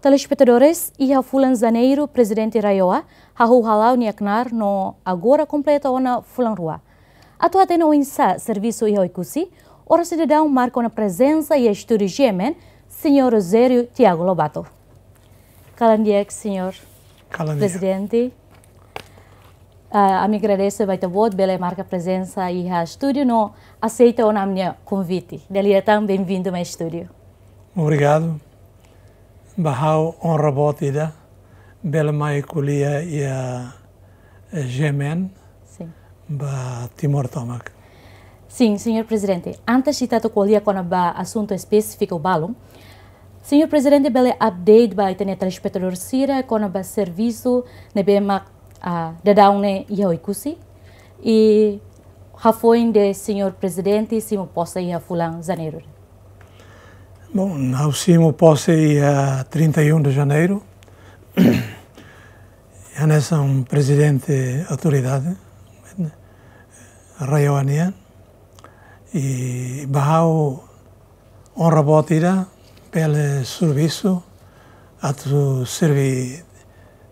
Telespectadores, ia fulan Zaneiro, presidente Raioa, hahu halau niaknar no agora completa ona fulan rua. Atua tena o insa serviço ia oikusi, ora cidadão marca na presença e estúdio gemen, senhor Rosério Tiago Lobato. Calandiek, senhor Presidente, presidente. Uh, me vai ter boa pela marca presença e estúdio no aceita o minha convite. Delia tão bem-vindo ao estúdio. Obrigado. Bahau Onrabotida, Belmai Kulia e a Gemen, eh, ba Timor Tomac. Sim, senhor presidente. Antes de tato colia com ba assunto específico balum, senhor presidente, bele update ba itene telespectador sira com ba serviço ne bema a dadaune iha ikusi e hafoin de senhor presidente simo posta ia fulang janeiro. Bom, ao cimo posso ir a 31 de janeiro. Já nessa um presidente autoridade, Rayoanian, e barrau honra botira pelo serviço a tu servir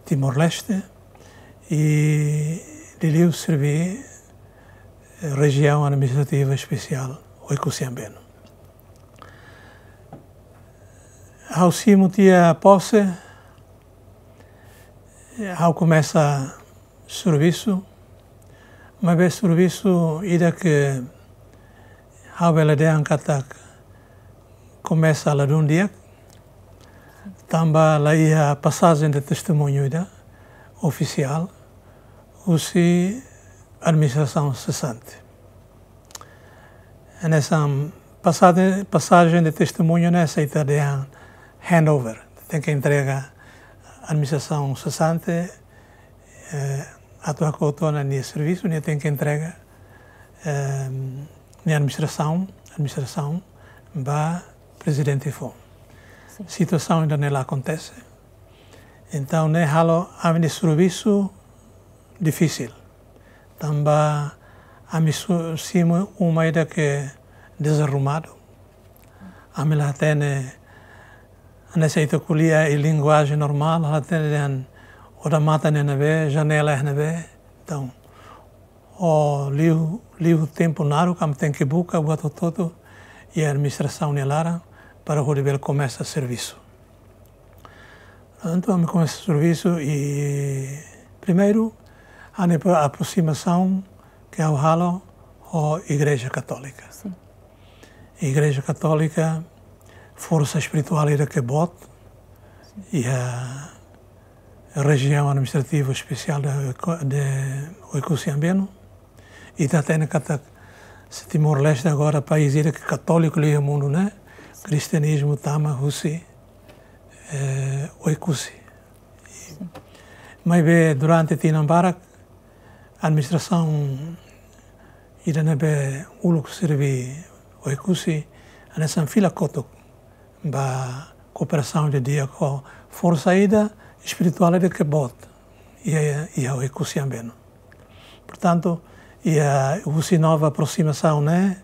Timor-Leste e lhe servi região administrativa especial, Oicosiambeno. Alcimo tinha posse, ao começa serviço, uma vez serviço, ida que ao beladean kata começa lá de um dia, também lá ia passagem de testemunho da oficial, ou se administração cessante. Nessa passagem, de testemunho nessa né, italiana, handover, tem que entregar a administração cessante, eh, a tua coutona de serviço, nem tem que entregar eh, a administração, administração, ba presidente fom. Situação ainda não acontece. Então, nem halo a minha serviço difícil. Tamba a sim cima uma ideia que desarrumado. A minha tem anesthetikulia e linguagem normal, hatelen odamata nenebe, janela é ver. então, o livro, livro tempo naro kam tem que o ato todo, e a administração nelara, é para o rebel começa serviço. Então, o serviço e, primeiro, a aproximação que é o halo, ou Igreja Católica. Sim. Igreja Católica força espiritual Iraquebot e a, região administrativa especial de, de Oicuciambeno e também se Timor-Leste agora país Iraque católico o mundo né cristianismo Tama Husi eh, Oikusi mas bem durante Tinambarak a administração irana o uluk sirvi Oikusi nessa fila kotok da cooperação de dia com força ida espiritual de que e é, e ao é ecuciambeno. Portanto, e a UCI nova aproximação, né?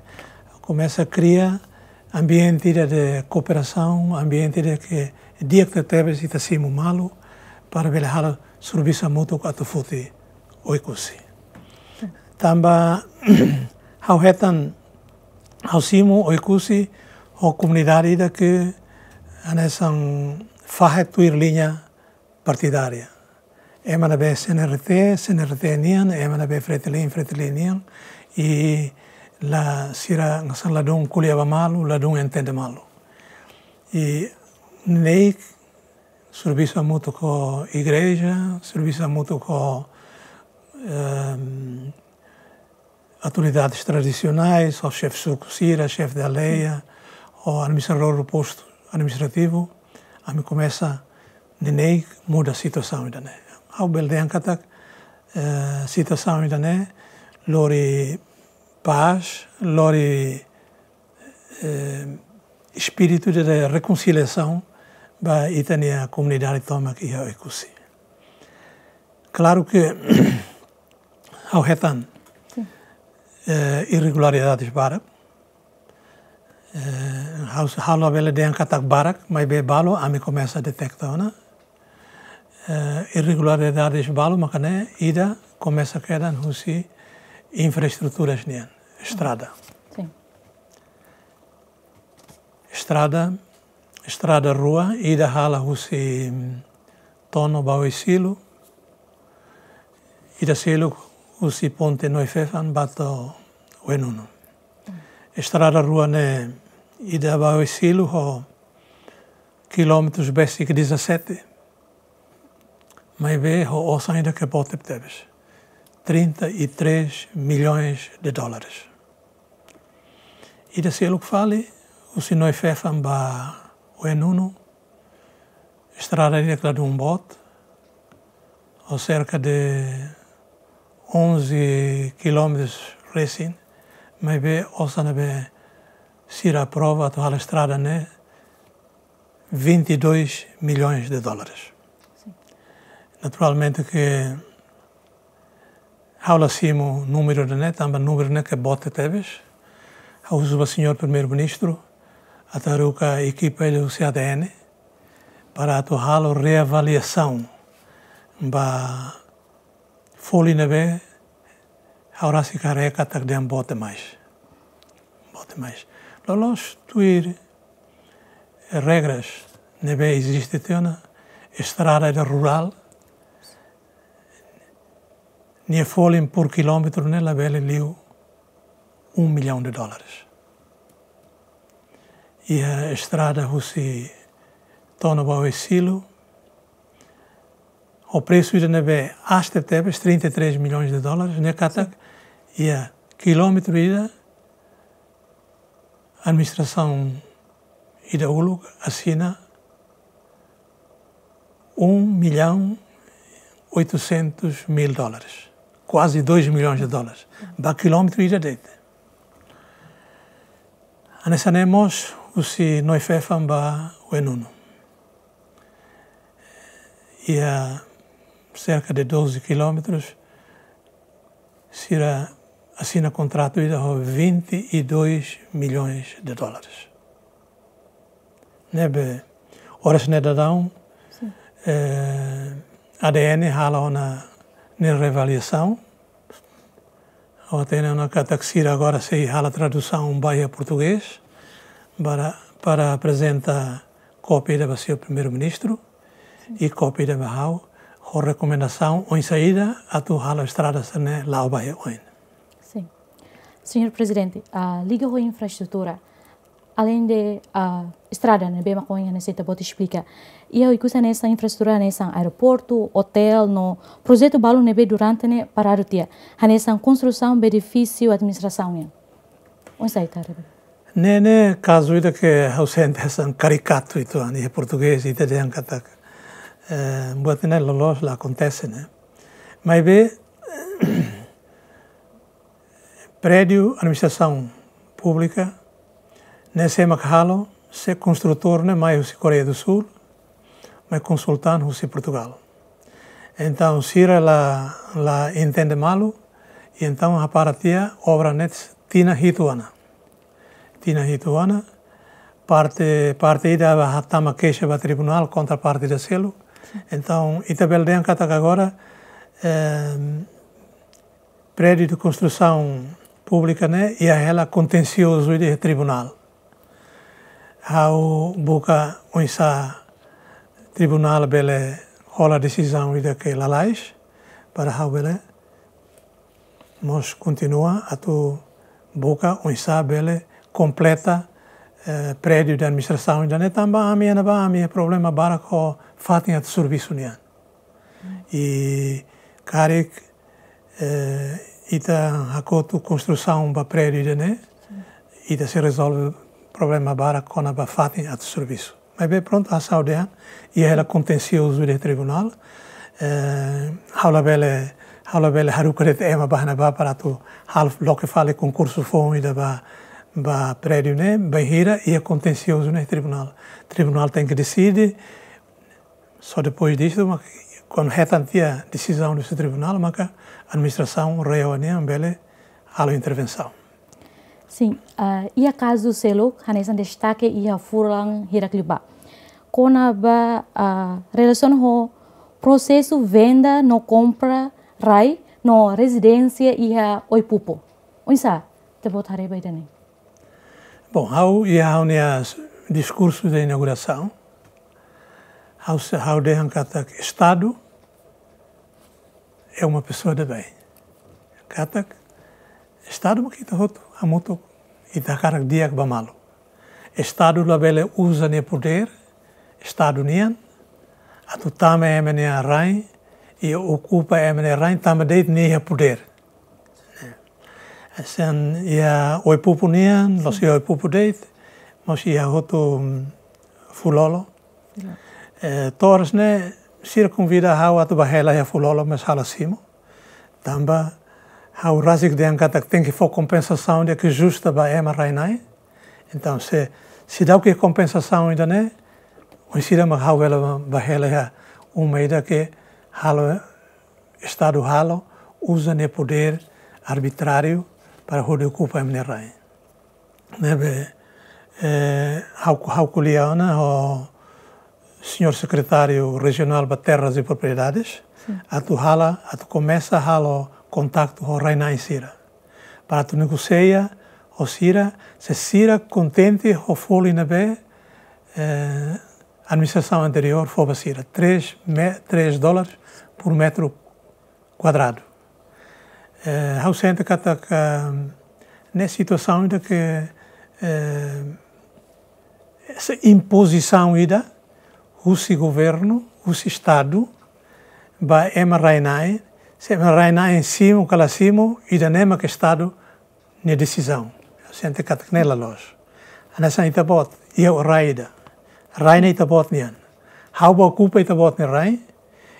Começa a criar ambiente de cooperação, ambiente de que dia que teve se tacimo malo para velhar serviço mútuo com a tufuti o ecuci. também ao retan, ao simo o ecuci, och comunidade da que anexam fahet tuir linha partidária. É uma be CNRT, CNRT nian, é uma be fretilin, fretilin nian, e se sira ngasan ladung kuliaba malu, ladung entende malu. E nei serviço muito com a igreja, serviço muito com ehm, um, autoridades tradicionais, o chefe Sucosira, chefe da Leia, o administrador do posto administrativo, a mi começa dinei muda a situação ainda né. Ao beldean katak a eh, situação ainda né, lori paz, lori eh, espírito de reconciliação ba a comunidade toma que ia ekusi. Claro que ao retan eh, irregularidades para a bela dengan katak barak, mai be balo, ami começa a detectar, né? Uh, eh, irregularidades balo, makane ida começa a quedan husi infraestruturas nian, estrada. Estrada, estrada rua, ida hala husi mm, tono bau isilu, ida silu husi ponte noifefan bato uenuno. Estrada rua ne e silo Abaoesilu, quilômetros besik 17. Mas vê o oceano que pode teves. 33 milhões de dólares. E da silo que fale, o senhor fefam ba o enuno, estrada de um bote, ou cerca de 11 quilômetros recém, mas vê o sanabe se aprova a Estrada, né? 22 milhões de dólares. Sim. Naturalmente que aula o número de né, também número né que bota teves. A uso do senhor primeiro-ministro, a taruca equipa do CADN para atuar a reavaliação ba a hora se careca tak dem bote mais. Bote mais para lá instituir regras na bem existe na estrada área rural nem folhem por quilômetro nem labele liu um milhão de dólares e a estrada você torna o silo o preço de neve hasta 33 milhões de dólares, né, Katak? E a quilômetro ida a administração Iraúlu assina 1 milhão 800 mil dólares, quase 2 milhões de dólares, da quilômetro ida deita. Anesanemos o si noi fefam ba o enuno. E a cerca de 12 quilômetros será assina contrato e dá 22 milhões de dólares. Nebe, né, horas ne é dadão, eh, ADN rala na na ou até na cataxira agora se rala tradução um português para para apresentar cópia da seu primeiro-ministro e cópia da Bahau, com recomendação ou em saída a tu rala estrada se ne é lá baia ontem. Senhor Presidente, a Liga Rui Infraestrutura, além de a estrada, né, bem maconha, né, você pode explicar, e eu uso nessa infraestrutura, nessa aeroporto, hotel, no projeto balo né, durante né, para o dia, nessa construção, benefício, administração, né. Onde é, Né, né? caso ida que ausente são caricato e tudo, em português, italiano, eh, Boa, né, lolos, lá acontece, né. Mas, bem, Prédio Administração Pública, nesse Makhalo, se construtor na né, mais Coreia do Sul, mas consultando se Portugal. Então, Sira lá, lá entende malo, e então a partir obra net Tina Hituana. Tina Hituana, parte parte da hatama queixa ba tribunal contra parte da selo. Então, Itabel de Ancataca agora, eh, prédio de construção pública né, e a ela contencioso de tribunal. Ao boca onça tribunal bele rola decisão e daquela lais para how bele nós continua a tu boca onça bele completa eh, prédio da administração e da também a minha neba a minha problema para ko fatin de serviço nian. E carik eh, Ita hakotu construção ba prédio de né, ita se resolve problema para com a ba a de serviço. Mas bem pronto a saudea e ela contencioso de tribunal. Eh, haula bele bela bele harukaret ema é bahna ba para tu half loke fale concurso fome da ba ba prédio né, bem barreira e é contencioso no tribunal. tribunal tem que decidir só depois disso quando retantia decisão desse tribunal, a administração reuniu em Bele a intervenção. Sim, uh, ia caso selo, hanesan destaque ia Furlan hirakliba. Kona ba uh, relação ho processo venda no compra rai no residência ia oipupo. Unsa te botarei bem dani. Bom, o ia hau discurso de inauguração. há o dehan estado é uma pessoa de bem. Katak Estado kita hot amutuk ita karak diak bamalu. Estado labele usa ne poder, Estado nian, atu é emene a rain, e ocupa emene é a rain tame é deit ne a poder. Sen assim, ia oi pupu nian, los ia oi pupu deit, mos ia hotu hum, fulolo. Eh, Torres né? circumvida hau atu bahela ya fulolo mas hala simo. Tamba hau Razik de angata tem que for compensação de que justa ba ema rainai. Então se se dá o que compensação ainda né? O ensina ma hau ela bahela ya uma ida que halo estado halo usa ne poder arbitrário para rodear o culpa emne rain. Nebe eh, hau hau kuliana o senhor secretário regional para terras e propriedades, a tu hala, a tu começa a halo contato com Reina e Sira. Para tu negocia, o Sira, se Sira contente o foli na B, eh, a administração anterior foi para Sira, 3, me, 3 dólares por metro quadrado. Eh, há sempre que nessa situação de que eh, essa imposição ida russo governo, russo Estado, vai emarainai, se emarainai em cima, cala calasimo, e da nema que é Estado ne decisão. Eu Sente kataknela los. Anasan itabot, tá eu é raida. Raina itabot tá nian. Hauba ocupa tá bot ni rai.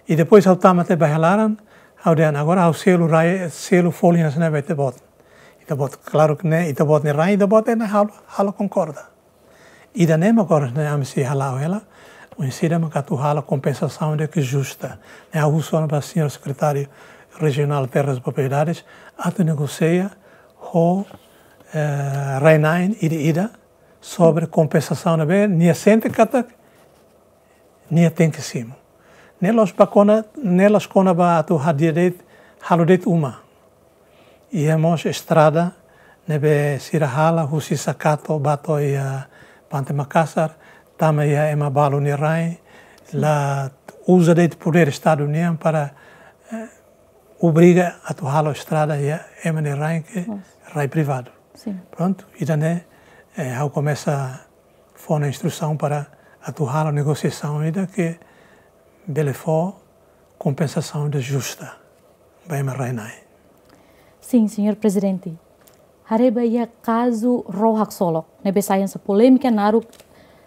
E depois ao tamate bahalaran, ao dean agora ao selo rai, selo folha nas neve Está bot claro que não né, ne, itabot ni rai, itabot é na halo, halo concorda. E da nema agora ne né, amsi halao ela, o Conhecida Caturrala compensação de que justa. é A Russo para o senhor secretário regional Terras e Propriedades, ato negocia com eh, Reinain e de Ida sobre compensação de bem, nem sente cata, nem a tem que cima. Né, nelas bacona, nelas né, cona ba atu hadiret, haludet uma. E hemos estrada, nebe sirahala, husi sakato, bato e uh, pantemakassar, também é uma bala unirrai, lá usa de poder Estado União para eh, obriga a torrar a estrada e é maneira que rei privado. Sim. Pronto, e daí eh, começa a na instrução para a torrar a negociação e que dele for compensação de justa. Bem, Reinai. Sim, senhor presidente. Hareba ia caso rohak solo, ne besayan polêmica naru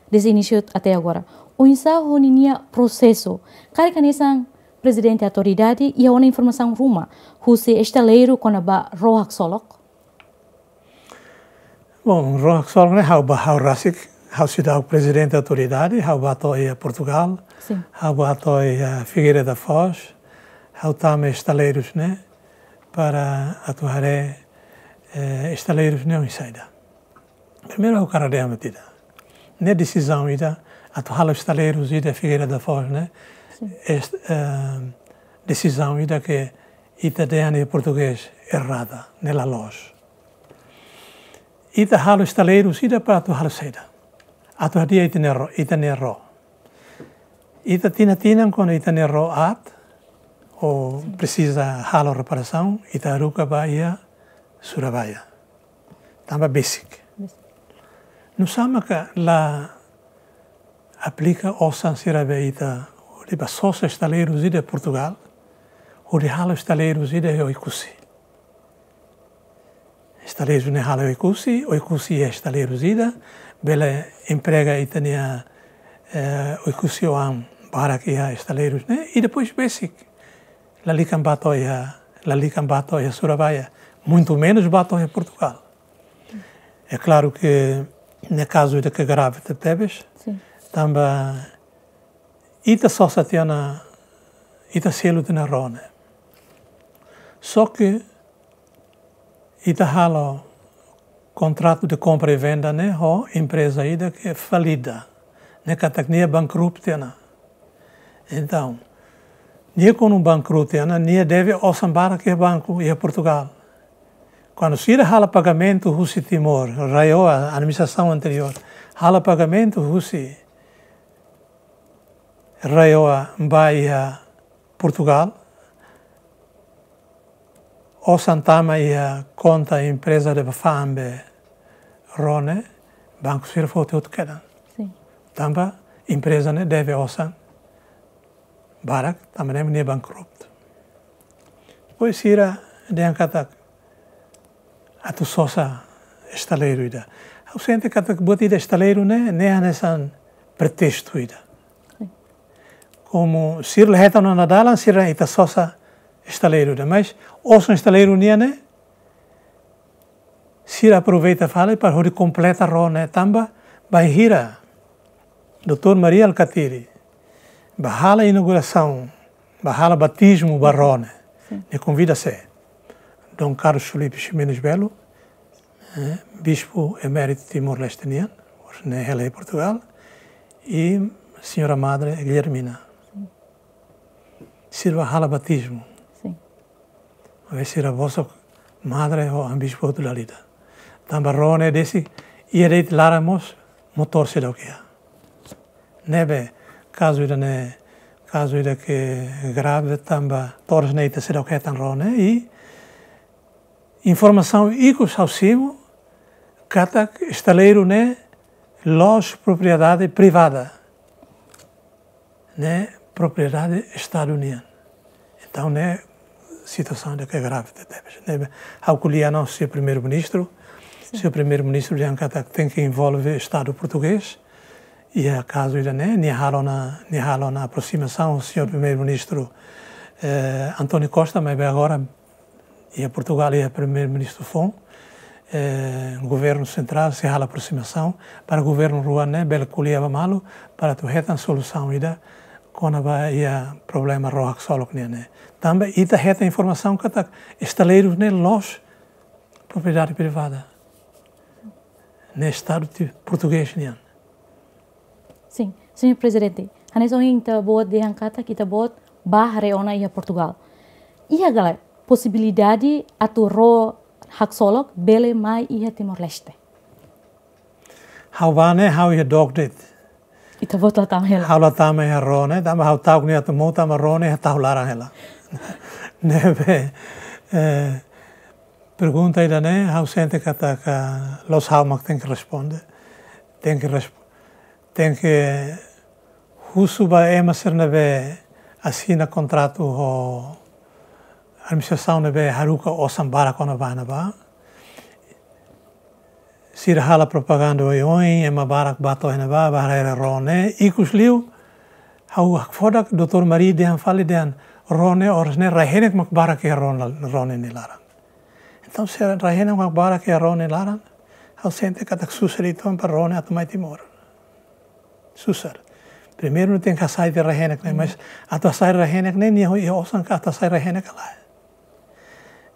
desse início até agora. O ensaio ninia processo. Caricanisan presidente autoridade e a uma informação ruma. Husi estaleiro conaba rohak solok. Bom, rohak solok o é hau bahau rasik, hau o presidente autoridade, hau batoi a Portugal, hau batoi a Figueira da Foz, o tame estaleiros, né, para atuaré eh, estaleiros não insaida. Primeiro, é o cara de metida ne né, decisão ida at half estaleiros ida Figueira da Foz, né? Sim. Esta uh, decisão ida que italiano e português errada nela né, loja. Ida half estaleiros ida para tu half seda. Atu dia itinero itinero. Ita tina tina quando itinero at ou precisa halo reparação, Itaruca, Bahia, Surabaya. Tamba basic. No ka lá aplica o sansirabeita o de basos estaleiros e de Portugal, o de halo estaleiros e de Oikusi. Estaleiros de halo Oikusi, Oikusi é estaleiros ida, bela emprega e tenha eh, Oikusi oam barak a estaleiros né, e depois basic. Lalikan batoia, Lalikan batoia Surabaya, muito menos batoia Portugal. É claro que na cazura que grave de Tebes, também ita só se tinha, na ita selo de narrone. Só que ita halo contrato de compra e venda né, ho empresa ida que é falida, né catacnia bankrupte na. Então, nem com um bankrupte na, nem deve osambar que banco e Portugal. Quando Cira rala pagamento, russo Timor, raiou a administração anterior, rala pagamento, russo raiou a Bahia, Portugal, o Santama e a conta a empresa de Bafambe, Rone, Banco Cira foi o que era. Tamba, empresa ne né, deve osan, barak, também né, ne é bancrupto. Pois Cira, de ancatak, atu sosa estaleiro ida. Au sente kata buat ida estaleiro ne ne hanesan pretesto ida. Como sir leheta no nadalan sir ita sosa estaleiro ida, mas osso estaleiro nia ne sir aproveita fala para hori completa ro ne tamba vai hira. Doutor Maria Alcatiri, a inauguração, bahala batismo barone, ne convida-se. Dom Carlos Felipe Ximenes Belo, né, bispo emérito timor-lestiniano, hoje na de Portugal, e senhora madre Guilhermina. Sirva hala batismo. Sim. Vai ser a vossa madre ou a bispo de la lida. Tambarrone desse, ireit laramos motor se que Nebe, caso ida ne, caso ida que grave tamba torres neita se que tan rone e informação exaustiva cata estaleiro né loja propriedade privada né propriedade estaduniana então né situação de que é grave né ao colher não ser primeiro ministro seu primeiro ministro já tem que envolver estado português e a é caso ele né nihalo na na aproximação o senhor primeiro ministro eh, António Costa mas agora e a Portugal e é a primeiro-ministro Fon, eh, o governo central se a aproximação para o governo ruanês Belculia Bamalo é para tu retan solução ida com a problema roak solok né também ita reta informação que tá estaleiros né los propriedade privada no estado português né Sim, senhor presidente, a nação está boa de Ancata, que está boa reona ona a Portugal. E a galera, ro hak haksolog bele mai ia Timor-Leste. Hawane hau ia dogdit. Ita vota tam hela. Haula tam ia rone, tam hau tau ni atu mota ma rone ha taulara hela. Nebe eh, pergunta ida ne hau sente kata ka los hau mak tenk responde. Tenk responde. Tenk husu husuba ema ser asina kontratu ho هرم سیستان به هروک آسان بارا کنه بانه با سیر حالا پروپاگاندو های اوین اما بارا با بارا ایر رانه ایکوش لیو هاو اکفادک دوتور مری دیان فالی دیان رانه آرزنه رهنک مک بارا رانه نیلارن انتام سیر رهنه رانه نیلارن هاو سینته کتک سوسری تون پر رانه اتمای تیمور سوسر Primeiro não tem que sair de Rehenek, mas até sair de Rehenek, nem eu ouço que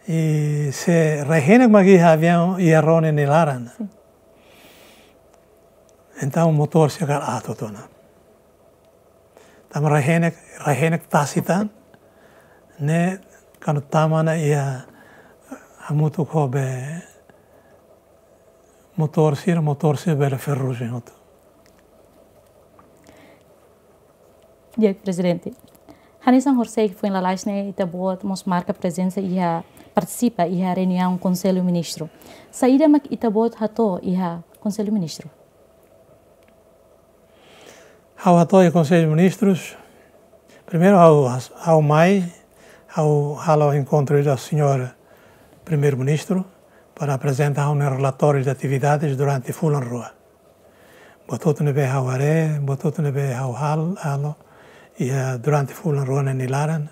e se regeneran como que avião e errone nelaran. Sim. Então o motor chegar a totona. Tam regenek regenek tasitan ne kanu tamana ia muito cobe motor o motor sir bela ferrugem outro. E aí, presidente, que foi na Lajne e Taboa, nos marca a presença e a participa iha reunião Conselho Ministro. Saída Mac itabot hato iha Conselho Ministro. Ao hato e Conselho Ministros, primeiro ao, ao MAI, ao, ao encontro da senhora Primeiro-Ministro, para apresentar um relatório de atividades durante Fulan Rua. Botou no bem ao Aré, botou no bem Halo, e durante Fulan Rua na Nilaran,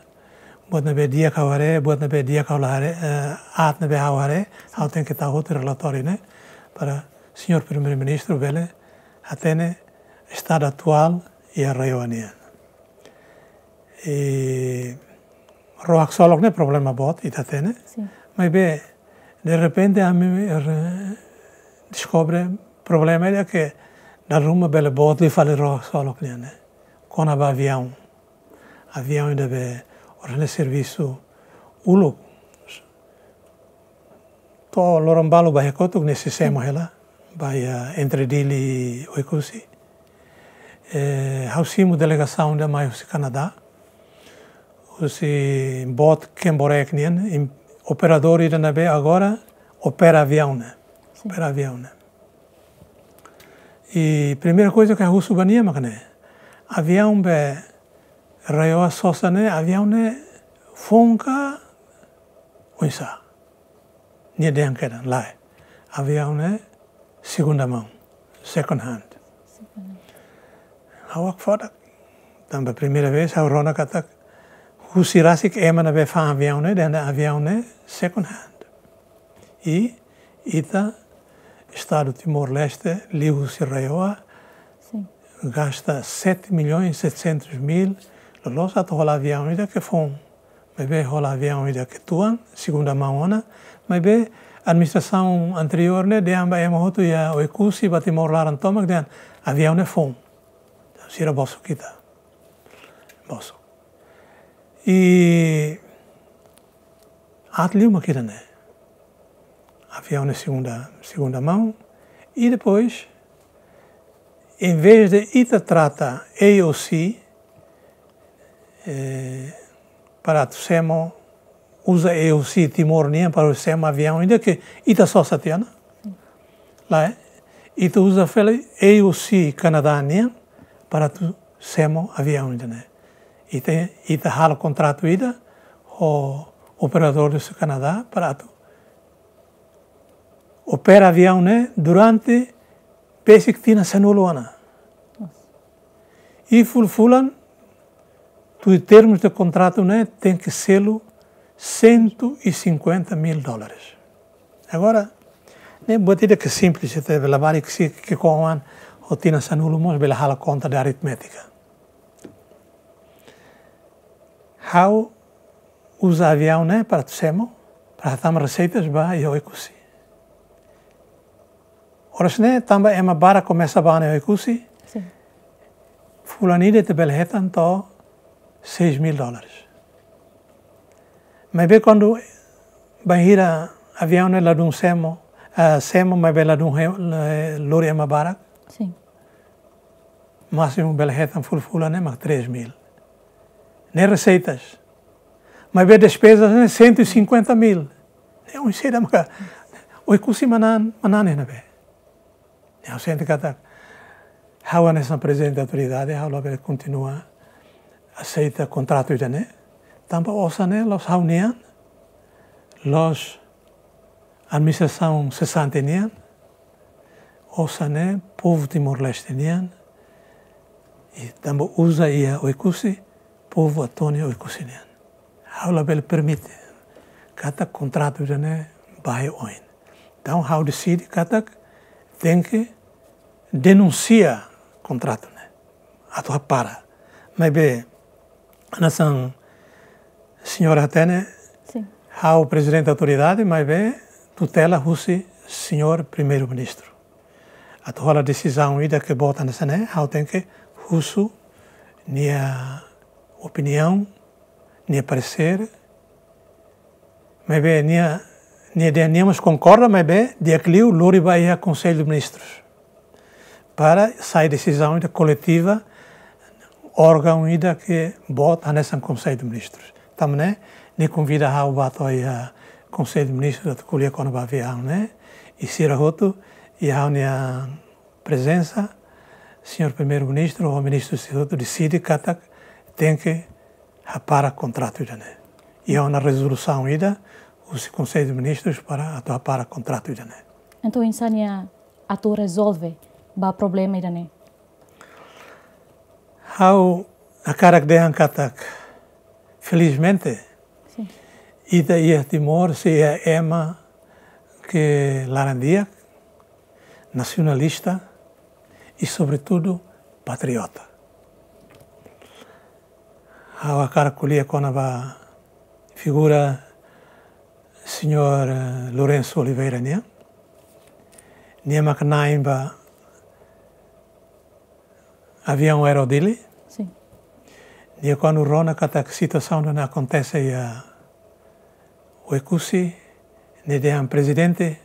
botna be dia ka hare be be que para senhor primeiro-ministro Vele estado atual e a reunião e roak problema bot it atene mas be de repente a mim descobre problema é que na ruma bele bot li fale roak solok né? com avião be orale serviço uluk. To lorong balu bahaya kotuk ne sistema hela, bahaya eh, entre dili oikusi. Eh, hausimo delegação da mai husi Canadá, husi bot kemborek nien, operador ida nave agora opera avião, né? Opera avião, né? E primeira coisa que a russo bania, mas né? Avião be rayoa sosane aviaune fonka uisa nie denkeran lai aviaune segunda mão second hand hawak fodak tamba primeira vez au rona katak husirasik emana be fa aviaune den aviaune second hand e ita estado Timor-Leste, Liu Sirreoa, gasta 7 milhões 700 mil via Los rolavia que fon, via rolavia unida que tuan, segunda mão maona, maybe administração anterior ne de amba ema hotu ya oikusi batimor laran tomak den avião ne fon. Sira bosso kita. Bosso. E atli uma kita né. Avião na segunda segunda mão e depois em vez de ita trata e ou si, é, para para Tsemo, usa eu Timor timornien para Tsemo avião, ainda que ita só satiana, lá é, ita usa fele eu Canadá canadanien para Tsemo avião, ainda né? Ita, ita hala contrato ida, o operador do Canadá para tu opera avião né durante pesik tina senuloana. E fulfulan os termos de contrato né, tem que ser 150 mil dólares. Agora, né, vou dizer que é simples, é lavar que se que com a rotina sanulumos pela hala conta de aritmética. How usa avião né, para tsemo, para tam receitas ba e oikusi. Ora né, é uma bara começa a ba ne né, oikusi. Fulanide te belhetan to 6 mil dólares. Mas bem quando bahira avião ne né, ladun semo, a semo mas bem ladun eh, lori ema barak. Sim. Máximo bel hetan fulfula ne né, mas 3 mil. nem receitas. Mas bem despesas ne né, 150 mil. é um cheiro cheira maka. Oi é manan manan ne be. Ne ausente é katak. Hawa nessa presente autoridade, uma continua aceita contrato kontratuita né? tampa osa né los haunian, los administração cessante nian, osa né povo timor-leste né e tampa usa a oikusi, povo atoni oikusi nian. Haula bel permite, contrato kontratuita né bahe oin. Então, how decide kata tem que denunciar contrato, né? A tua para. Mas bem, senhora né? ao presidente da autoridade, mas bem, tutela russi senhor primeiro-ministro. A toda decisão ida que bota nessa, né, ao tem que russo, minha opinião, minha parecer, mas bem, minha nem de nenhums concorda, mas bem, de aquilo, Lourdes vai ao Conselho de Ministros para sair decisão coletiva órgão ainda que bota a nessa Conselho de Ministros. Também, né? Nem convida a o bato a Conselho de Ministros a Colia quando vai vir, né? E se era outro, e a minha presença, senhor Primeiro-Ministro ou Ministro do Instituto, decide que tem que rapar o contrato já, né? E há é uma resolução ainda, o Conselho de Ministros para atuar para o contrato já, né? Então, Insania, a tu resolve o problema já, né? Ao nakarak dehang katak. Felizmente, Sim. ida ia Timor se é ema que larandia, nacionalista e, sobretudo, patriota. Ao a caracolia quando a figura senhor eh, Lourenço Oliveira, né? nia que avião aerodílio, e é quando rona kata situação não acontece a o ecusi, ne um presidente.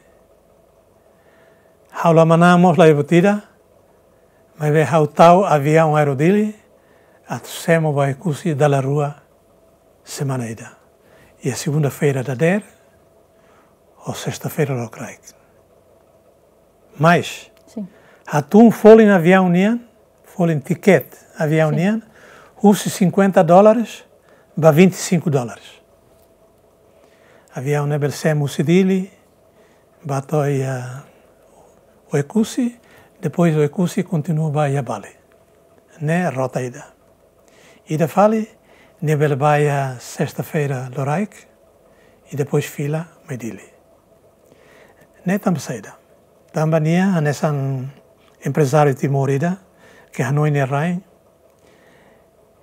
Haula manamos la ebutida, mas ve hautau havia um aerodili, atusemo va ecusi da la rua semana ida. E a segunda-feira da der, ou sexta-feira do craik. Mas, Sim. hatun folin avião nian, folin ticket avião nian, Urso 50 dólares, ba 25 dólares. Havia um Ebersem Usidili, batoi o Ecusi, depois o Ecusi continua ba Bale né rota ida. Ida fale, nebel baia sexta-feira Loraik, e depois fila Medili. né Ne tamseida. Tambania, anesan empresário timorida, que hanoine é rain,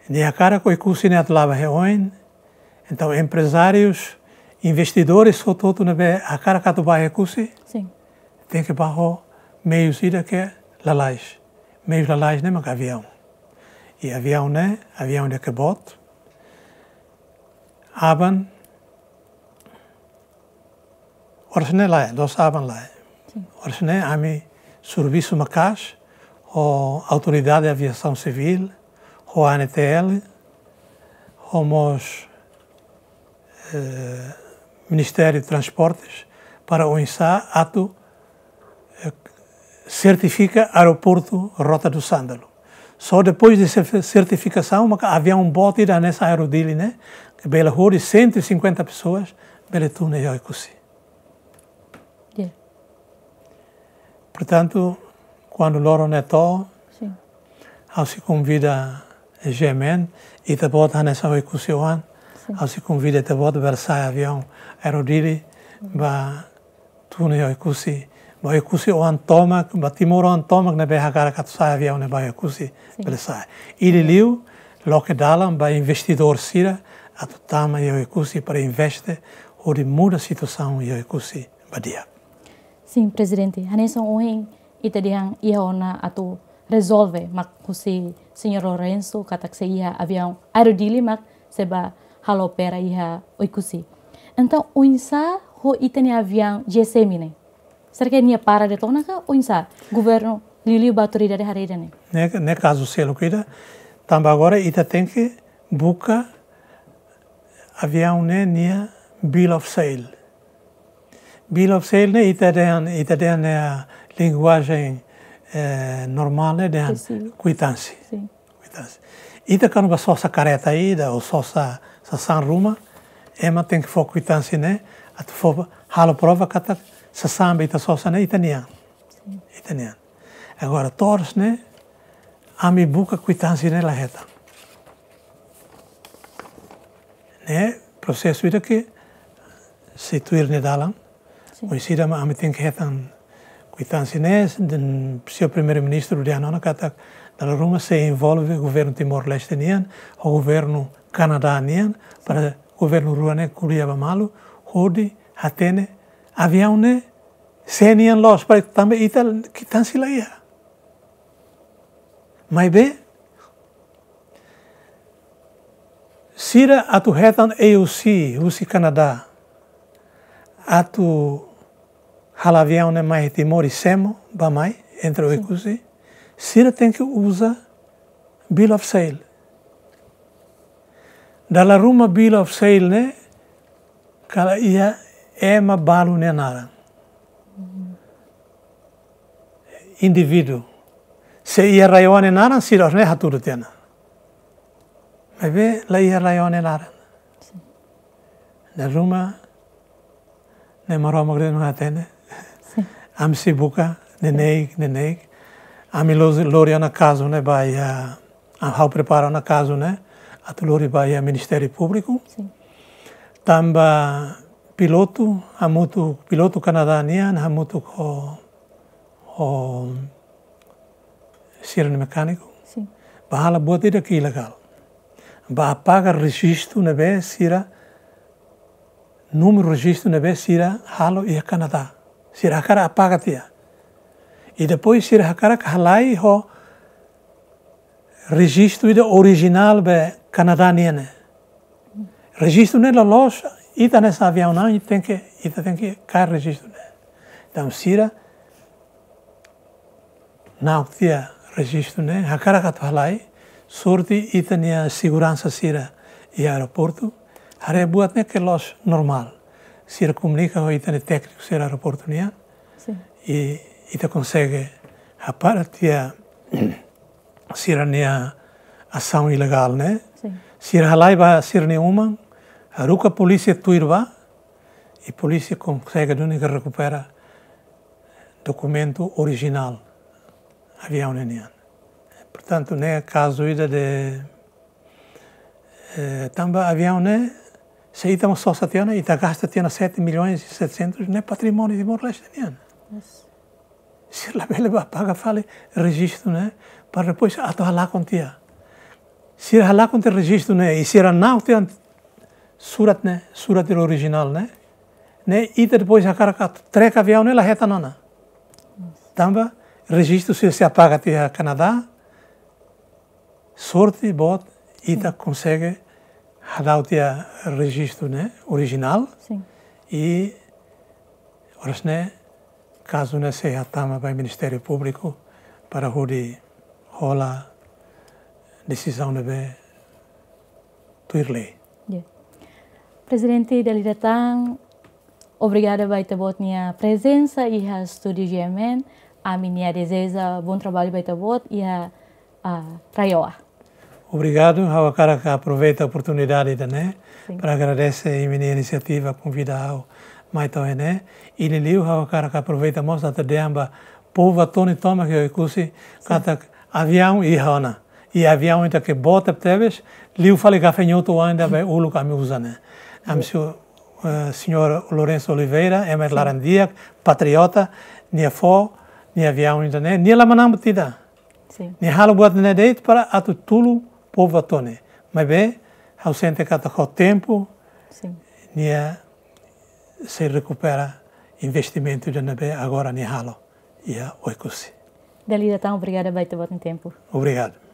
Niakara ikusineat lava reoin, então empresários, investidores, cara que vai katuba ekusi, tem que barro meios ida que lalais, meios lalais nem avião. E avião né, avião de que bot, aban, orsne lá, dos aban lá, orsne ami serviço macas, ou autoridade de aviação civil, ΟΑΝΕΤΕΛ, Homos eh, Ministério de Transportes, para o INSA, ato eh, certifica aeroporto Rota do Sândalo. Só depois dessa certificação, uma, havia um bote nessa aerodile, né? Que Bela Rua, de 150 pessoas, Bela Tuna e Oikusi. Yeah. Portanto, quando Loro Neto, Sim. ao se convida gemen i të botë o sa i kusioan, asi kun vide të botë bersaj avião, erodili, ba tuni jo i kusi, ba i o oan tomak, o timoran tomak ne beha kara katë saj avion e ba i kusi bersaj. Ili liu, loke dalam, ba investidor sira, atë tama jo i kusi për investe, ori muda situação e o i kusi dia. Sim, presidente. o Hanesan ohen itadiang ihona ato resolve mak kusi senhor Lorenzo cataxeia, iha avião aerodili mak seba halopera iha oikusi. Então unsa ho itene avião será que é nia para de tona ka unsa governo lili baturi dari hari dene. Ne ne caso se lokida tamba agora ita tem que buka avião ne né, nia bill of sale. Bill of sale ne né, ita den ita den né, linguagem eh, normale dengan kwitansi. Sim. e Ita kan ba sosa kareta ida o sosa sa san ruma, ema tem que for kwitansi ne, at for halo prova kata sa samba ita sosa né italiano. Italiano. Agora tors ne, ami buka kwitansi ne la heta. né processo ita ke situir ne dalan, Oi sida ma ami tem que hetan capitán se o seu primeiro-ministro, Juliano Nakata, da Roma, se envolve o governo timor-leste, o governo Canadá, para o governo ruane, Kuriaba Malu, Hodi, Atene, avião, né? Senian los, para também Ital, que tan se laia. Mas bem, a tu hetan EUC, Usi Canadá, tu halaviane mais timorisemo, ba mais entre o ikusi, sira tem que usar bill of sale. Dala ruma bill of sale né? Cala ia ema balu ne naran. Indivíduo. Se ia rayoane naran, sira ne haturu tena. Mas vê, la ia raioane naran. Da ruma, ne maroma grande não atende. Είμαι σίγουρη, νενέικ, νενέικ. δεν είναι. Είμαι σίγουρη ότι το κράτο να το πρέπει το να το πρέπει να το πρέπει να ο πιλότο, ο πιλότο του Καναδά, είναι με το ύψο των μηχανικών. Υπάρχει μια υπόθεση legal. Υπάρχει ένα registro, ένα registro, ένα Sirahkara apagatia. E depois Sirahkara halai ho registro de original be canadaniene. Registro ne la los ita nessa avião não, ita tem que ita tem que car registro ne. Então Sira não tinha registro ne, hakara kathalai sorte ita tinha segurança Sira e aeroporto. Hare buat ne que los normal se comunica y tiene técnico será a oportunidad sí. y, y te a parte se era ação ilegal né Sim. se era lá vai ser nenhuma a ruca polícia tuirba e a polícia consegue de é única recupera documento original avião nenian portanto né caso ida de eh, também avião né estamos só Satiana e da gasta tiana 7 milhões e 700 não é patrimônio de Timor-Leste yes. Se lá bela paga fale registro, né? Para depois atuar ah, com tia. Se lá com tia registro, né? E se era não tem surat, né? Surat original, né? Né? E tá depois a cara treca avião nela né? reta nana. Tamba registro se se apaga tia Canadá. Sorte, bot, e tá, consegue hadautia registro né, original Sim. i orasne né, caso não né, seja hatama para o Ministério Público para hudi rola decisão de tuirle. Yeah. Presidente dali datang obrigada baita bot nia presença e a estúdio GMN. A minha deseja bom trabalho baita bot e a, a traioa. Obrigado, Hawakara, aproveita a oportunidade né, Sim. para agradecer a minha iniciativa, convidar ao Maitão Ené. E Liliu, Hawakara, aproveita, mostra a Demba, povo Tony Toma, que eu curso, canta avião e Hana. E avião então que bota teves, Liu falei gafanhoto ainda, o lugar me usa, né? Amcio, eh, senhor Lourenço Oliveira, é Emer Larandia, patriota, nem fó, nem avião ainda, né? Nem lá manamba tida. Sim. Nem halo boa, né deito para atu tulo atone, Mas bem, ausente cada tempo, Sim. nia se recupera investimento de nabe agora ni halo e a oikusi. Dalida, tão obrigada, Baita, bom tempo. Obrigado.